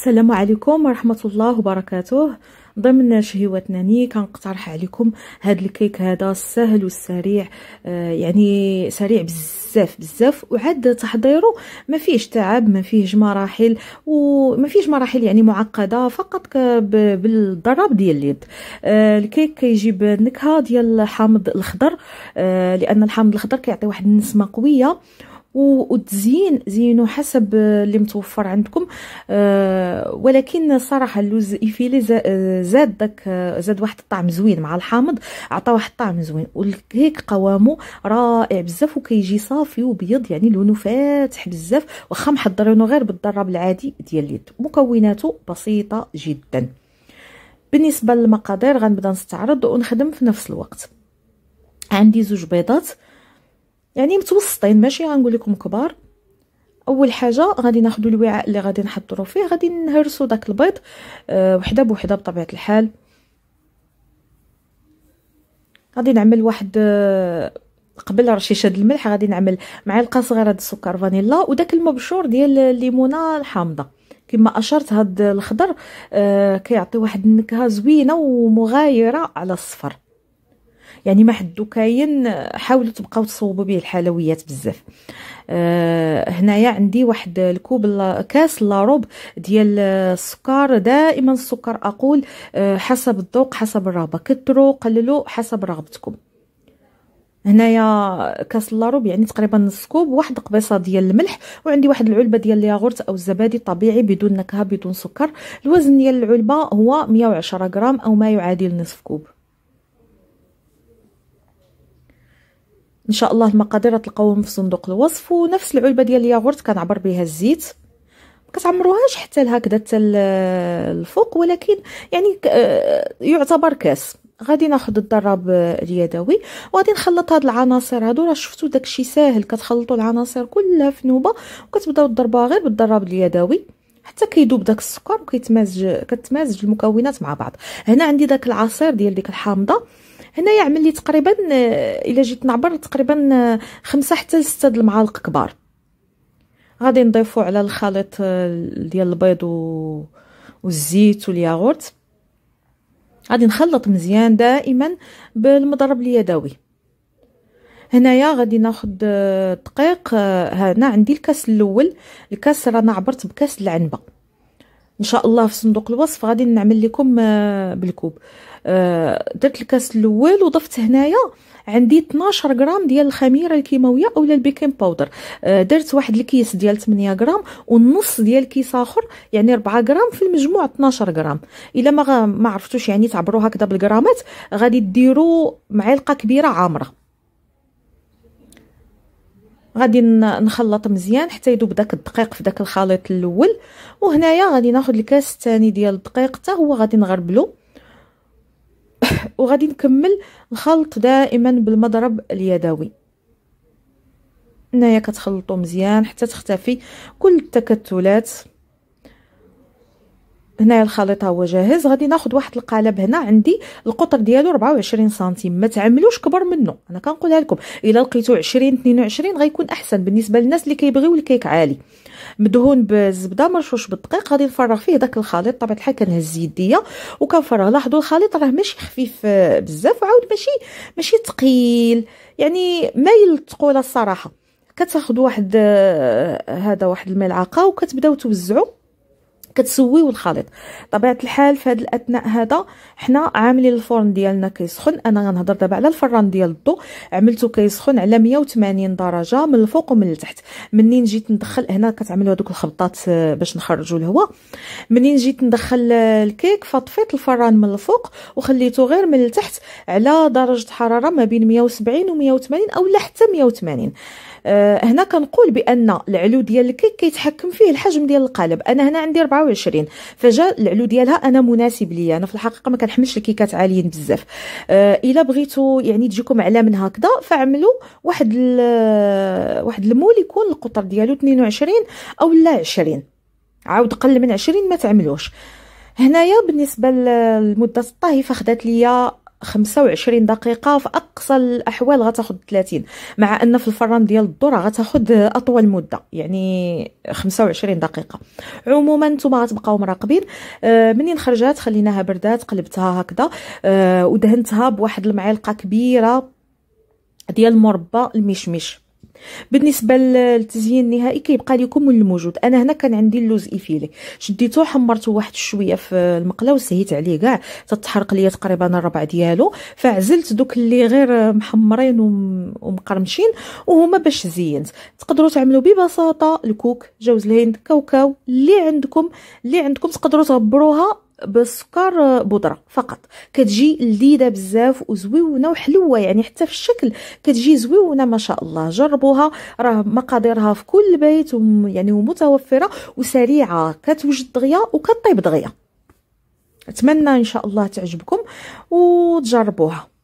السلام عليكم ورحمه الله وبركاته ضمن شهيوات ناني كنقترح عليكم هذا الكيك هذا السهل والسريع آه يعني سريع بزاف بزاف وعاد تحضيره ما فيهش تعب ما فيهش مراحل وما فيهش مراحل يعني معقده فقط بالضرب ديال اليد آه الكيك كيجيب نكهة ديال الحامض الاخضر آه لان الحامض الاخضر كيعطي واحد النسمه قويه وتزين زينو حسب اللي متوفر عندكم أه ولكن صراحه اللوز ايفيلي آه، زاد داك آه، زاد واحد الطعم زوين مع الحامض عطى واحد الطعم زوين والكيك قوامه رائع بزاف وكيجي صافي وبيض يعني لونه فاتح بزاف واخا محضرينو غير بالضرب العادي ديال اليد مكوناته بسيطه جدا بالنسبه للمقادير غنبدا نستعرض ونخدم في نفس الوقت عندي زوج بيضات آه يعني متوسطين ماشي غنقول لكم كبار اول حاجه غادي ناخذ الوعاء اللي غادي نحضروا فيه غادي نهرسوا داك البيض آه، وحده بوحده بطبيعه الحال غادي نعمل واحد آه، قبل رشيشه الملح غادي نعمل معلقه صغيره د السكر فانيلا وداك المبشور ديال الليمونه الحامضه كما اشرت هاد الخضر آه، كيعطي واحد النكهه زوينه ومغايره على الصفر يعني ما حدو كاين آه، حاولوا تبقاو تصوبوا به الحلويات بزاف أه هنايا عندي واحد الكوب كاس لاروب ديال آه، السكر دائما السكر اقول أه حسب الذوق حسب الرغبه كثروا قللوا حسب رغبتكم هنايا كاس لاروب يعني تقريبا نص كوب واحد قبيصه ديال الملح وعندي واحد العلبه ديال الياغورت او الزبادي طبيعي بدون نكهه بدون سكر الوزن ديال العلبه هو 110 غرام او ما يعادل نصف كوب ان شاء الله المقادير تلقاوهم في صندوق الوصف ونفس العلبه ديال الياغورت كنعبر بها الزيت ما كتعمروهاش حتى لهكذا حتى الفوق ولكن يعني آه، يعتبر كاس غادي ناخذ الضرب اليدوي وغادي نخلط هاد العناصر هادو راه شفتوا داكشي ساهل كتخلطوا العناصر كلها في نوبه وكتبداو تضربوها غير بالضرب اليدوي حتى كيذوب داك السكر وكيتمازج كتمازج المكونات مع بعض هنا عندي داك العصير ديال ديك الحامضه هنايا عمل لي تقريبا الا جيت نعبر تقريبا خمسة حتى لستة المعالق كبار غادي نضيفو على الخليط آه، ديال البيض و... والزيت والياغورت غادي نخلط مزيان دائما بالمضرب اليدوي هنايا غادي ناخد الدقيق آه، آه، هنا عندي الكاس الاول الكاس رانا عبرت بكاس العنبه ان شاء الله في صندوق الوصف غادي نعمل لكم آه، بالكوب آه، درت الكاس الاول وضفت هنايا عندي 12 غرام ديال الخميره الكيماويه اولا البيكنج باودر آه، درت واحد الكيس ديال 8 غرام ونص ديال كيس اخر يعني 4 غرام في المجموع 12 غرام الا ما ما عرفتوش يعني تعبروا هكذا بالغرامات غادي ديروا معلقه كبيره عامره غادي نخلط مزيان حتى يذوب داك الدقيق في داك الخليط الاول وهنايا غادي ناخذ الكاس الثاني ديال الدقيق حتى هو غادي نغربلو وغادي نكمل الخلط دائما بالمضرب اليدوي هنايا كتخلطوا مزيان حتى تختفي كل التكتلات هنا الخليط هو جاهز غادي ناخذ واحد القالب هنا عندي القطر ديالو 24 سنتيم ما تعملوش كبر منه انا كنقولها لكم الا لقيتو 20 22 غيكون احسن بالنسبه للناس اللي كيبغيو الكيك عالي مدهون بالزبده مرشوش بالدقيق غادي نفرغ فيه داك الخليط بطبيعه الحال كنهز يديا وكنفرغ لاحظوا الخليط راه ماشي خفيف آه، بزاف وعاود ماشي ماشي ثقيل يعني مايل للثقوله الصراحه كتاخذ واحد آه، هذا واحد الملعقه وكتبداو توزعوا كتسوي والخليط طبيعه الحال في هذا الاثناء هذا حنا عاملين الفرن ديالنا كيسخن انا غنهضر دابا على الفران ديال الضو عملته كيسخن على 180 درجه من الفوق ومن التحت منين جيت ندخل هنا كتعملوا هذوك الخبطات آه، باش نخرجوا الهواء منين جيت ندخل آه، الكيك فطفيت الفران من الفوق وخليته غير من التحت على درجه حراره ما بين 170 و 180 او لا حتى 180 آه، هنا كنقول بان العلو ديال الكيك كيتحكم فيه الحجم ديال القالب انا هنا عندي 24 فجا العلو ديالها انا مناسب ليا انا في الحقيقه ما كنحملش الكيكات عاليين بزاف آه، الا بغيتو يعني تجيكم اعلى من هكذا فعملوا واحد واحد المول يكون القطر ديالو 22 او لا 20 عاود قل من 20 ما تعملوش هنايا بالنسبه لمده الطهي فخدات ليا 25 دقيقه في اقصى الاحوال غتاخد 30 مع ان في الفران ديال الذره غتاخد اطول مده يعني 25 دقيقه عموما نتوما غتبقاو مراقبين آه منين خرجات خليناها بردات قلبتها هكذا آه ودهنتها بواحد المعلقه كبيره ديال مربى المشمش بالنسبه للتزيين النهائي كيبقى لكم الموجود انا هنا كان عندي اللوز ايفيلي شديته حمرته واحد شويه في المقله وسهيت عليه كاع تتحرق ليا تقريبا الربع ديالو فعزلت دوك اللي غير محمرين ومقرمشين وهما باش زينت تقدروا تعملوا ببساطه الكوك جوز الهند كاوكاو اللي عندكم اللي عندكم تقدروا تغبروها بسكر بودره فقط كتجي لذيذه بزاف وزويونه وحلوه يعني حتى في الشكل كتجي زويونه ما شاء الله جربوها راه مقاديرها في كل بيت يعني ومتوفره وسريعه كتوجد دغيا وكطيب دغيا اتمنى ان شاء الله تعجبكم وتجربوها